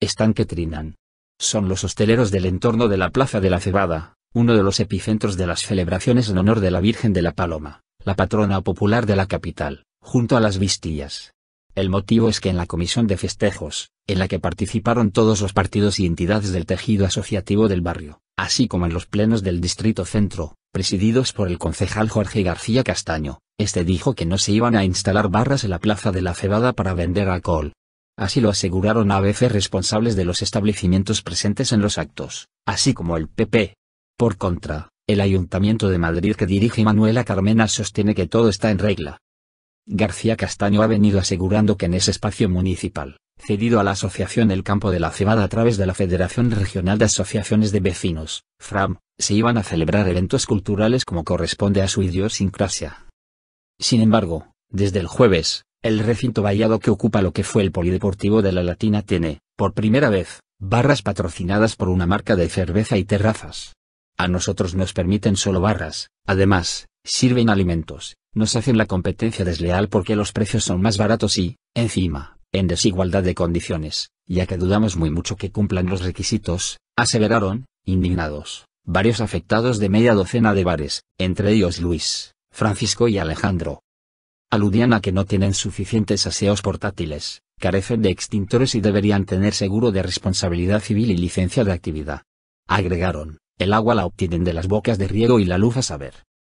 están que trinan. Son los hosteleros del entorno de la Plaza de la Cebada, uno de los epicentros de las celebraciones en honor de la Virgen de la Paloma, la patrona popular de la capital, junto a las vistillas. El motivo es que en la comisión de festejos, en la que participaron todos los partidos y entidades del tejido asociativo del barrio, así como en los plenos del distrito centro, presididos por el concejal Jorge García Castaño, este dijo que no se iban a instalar barras en la plaza de la cebada para vender alcohol, Así lo aseguraron a veces responsables de los establecimientos presentes en los actos, así como el PP. Por contra, el Ayuntamiento de Madrid que dirige Manuela Carmena sostiene que todo está en regla. García Castaño ha venido asegurando que en ese espacio municipal, cedido a la Asociación El Campo de la Cebada a través de la Federación Regional de Asociaciones de Vecinos, FRAM, se iban a celebrar eventos culturales como corresponde a su idiosincrasia. Sin embargo, desde el jueves, el recinto vallado que ocupa lo que fue el polideportivo de la Latina tiene, por primera vez, barras patrocinadas por una marca de cerveza y terrazas. A nosotros nos permiten solo barras, además, sirven alimentos, nos hacen la competencia desleal porque los precios son más baratos y, encima, en desigualdad de condiciones, ya que dudamos muy mucho que cumplan los requisitos, aseveraron, indignados, varios afectados de media docena de bares, entre ellos Luis, Francisco y Alejandro, Aludían a que no tienen suficientes aseos portátiles, carecen de extintores y deberían tener seguro de responsabilidad civil y licencia de actividad. Agregaron, el agua la obtienen de las bocas de riego y la luz a saber.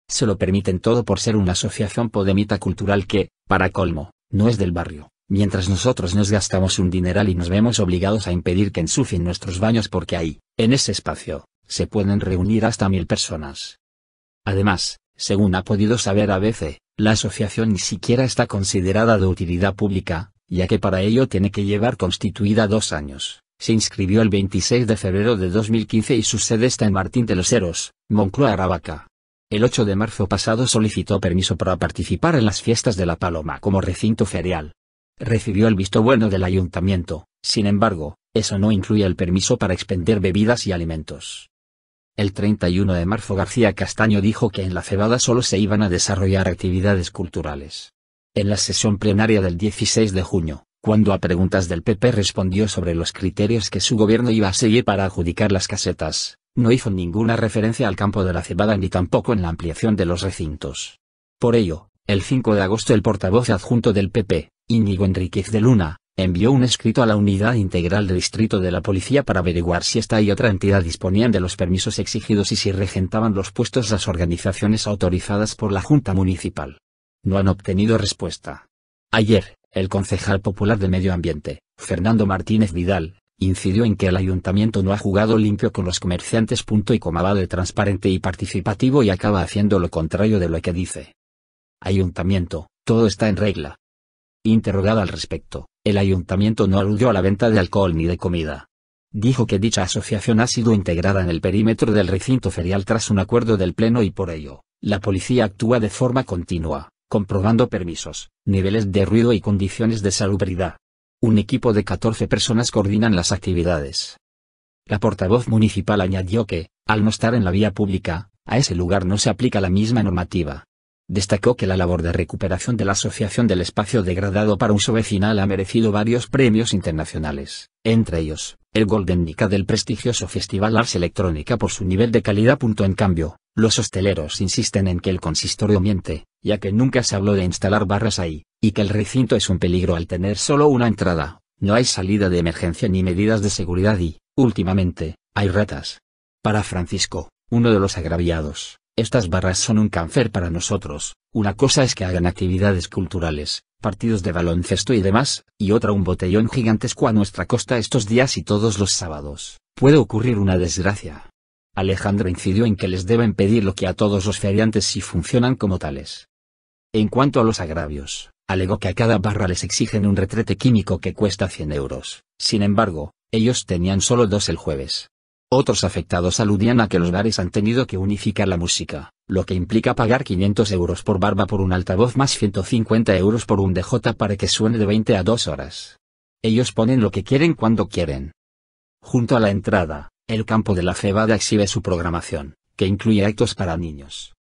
Se lo permiten todo por ser una asociación podemita cultural que, para colmo, no es del barrio, mientras nosotros nos gastamos un dineral y nos vemos obligados a impedir que ensucien nuestros baños porque ahí, en ese espacio, se pueden reunir hasta mil personas. Además, según ha podido saber ABC, la asociación ni siquiera está considerada de utilidad pública, ya que para ello tiene que llevar constituida dos años. Se inscribió el 26 de febrero de 2015 y su sede está en Martín de los Heros, Moncloa Aravaca. El 8 de marzo pasado solicitó permiso para participar en las fiestas de la Paloma como recinto ferial. Recibió el visto bueno del ayuntamiento, sin embargo, eso no incluye el permiso para expender bebidas y alimentos. El 31 de marzo García Castaño dijo que en la cebada solo se iban a desarrollar actividades culturales. En la sesión plenaria del 16 de junio, cuando a preguntas del PP respondió sobre los criterios que su gobierno iba a seguir para adjudicar las casetas, no hizo ninguna referencia al campo de la cebada ni tampoco en la ampliación de los recintos. Por ello, el 5 de agosto el portavoz adjunto del PP, Íñigo Enríquez de Luna, envió un escrito a la Unidad Integral de Distrito de la Policía para averiguar si esta y otra entidad disponían de los permisos exigidos y si regentaban los puestos las organizaciones autorizadas por la Junta Municipal. No han obtenido respuesta. Ayer, el concejal popular de Medio Ambiente, Fernando Martínez Vidal, incidió en que el ayuntamiento no ha jugado limpio con los comerciantes. Punto y coma de transparente y participativo y acaba haciendo lo contrario de lo que dice. Ayuntamiento, todo está en regla. Interrogada al respecto, el ayuntamiento no aludió a la venta de alcohol ni de comida. Dijo que dicha asociación ha sido integrada en el perímetro del recinto ferial tras un acuerdo del Pleno y por ello, la policía actúa de forma continua, comprobando permisos, niveles de ruido y condiciones de salubridad. Un equipo de 14 personas coordinan las actividades. La portavoz municipal añadió que, al no estar en la vía pública, a ese lugar no se aplica la misma normativa destacó que la labor de recuperación de la Asociación del Espacio Degradado para Uso Vecinal ha merecido varios premios internacionales, entre ellos, el Golden Nica del prestigioso Festival Ars Electrónica por su nivel de calidad. En cambio, los hosteleros insisten en que el consistorio miente, ya que nunca se habló de instalar barras ahí, y que el recinto es un peligro al tener solo una entrada, no hay salida de emergencia ni medidas de seguridad y, últimamente, hay ratas. Para Francisco, uno de los agraviados, estas barras son un cáncer para nosotros, una cosa es que hagan actividades culturales, partidos de baloncesto y demás, y otra un botellón gigantesco a nuestra costa estos días y todos los sábados. Puede ocurrir una desgracia. Alejandro incidió en que les deben pedir lo que a todos los feriantes si funcionan como tales. En cuanto a los agravios, alegó que a cada barra les exigen un retrete químico que cuesta 100 euros. Sin embargo, ellos tenían solo dos el jueves, otros afectados aludían a que los bares han tenido que unificar la música, lo que implica pagar 500 euros por barba por un altavoz más 150 euros por un DJ para que suene de 20 a 2 horas. Ellos ponen lo que quieren cuando quieren. Junto a la entrada, el campo de la cebada exhibe su programación, que incluye actos para niños,